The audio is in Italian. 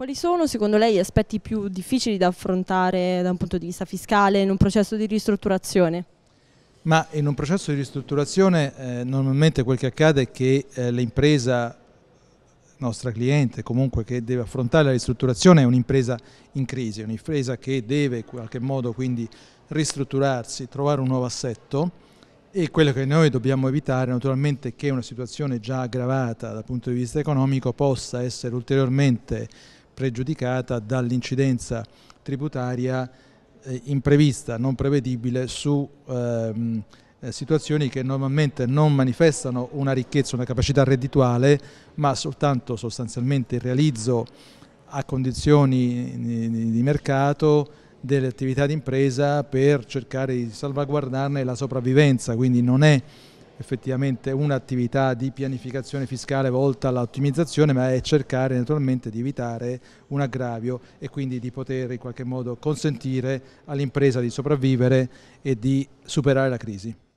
Quali sono secondo lei gli aspetti più difficili da affrontare da un punto di vista fiscale in un processo di ristrutturazione? Ma in un processo di ristrutturazione eh, normalmente quel che accade è che eh, l'impresa nostra cliente comunque che deve affrontare la ristrutturazione è un'impresa in crisi, è un'impresa che deve in qualche modo quindi ristrutturarsi, trovare un nuovo assetto e quello che noi dobbiamo evitare naturalmente è che una situazione già aggravata dal punto di vista economico possa essere ulteriormente pregiudicata dall'incidenza tributaria eh, imprevista, non prevedibile su ehm, eh, situazioni che normalmente non manifestano una ricchezza, una capacità reddituale, ma soltanto sostanzialmente il realizzo a condizioni di mercato delle attività di impresa per cercare di salvaguardarne la sopravvivenza, quindi non è effettivamente un'attività di pianificazione fiscale volta all'ottimizzazione, ma è cercare naturalmente di evitare un aggravio e quindi di poter in qualche modo consentire all'impresa di sopravvivere e di superare la crisi.